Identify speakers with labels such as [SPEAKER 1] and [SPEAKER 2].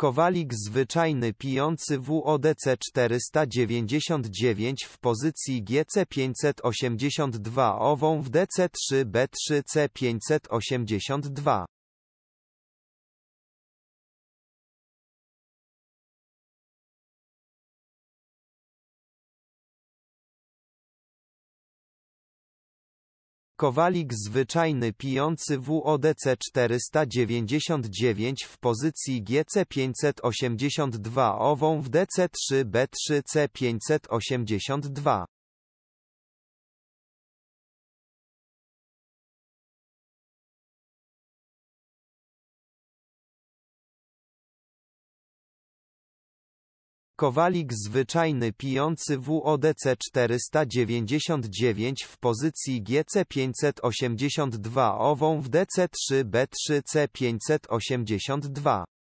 [SPEAKER 1] Kowalik zwyczajny pijący WODC 499
[SPEAKER 2] w pozycji GC 582 ową w DC 3B3C
[SPEAKER 3] 582. Kowalik zwyczajny
[SPEAKER 2] pijący WODC 499 w pozycji GC
[SPEAKER 1] 582 ową w DC 3B3C 582.
[SPEAKER 3] Kowalik zwyczajny pijący
[SPEAKER 2] WODC 499 w pozycji GC 582
[SPEAKER 1] ową w DC 3B3C 582.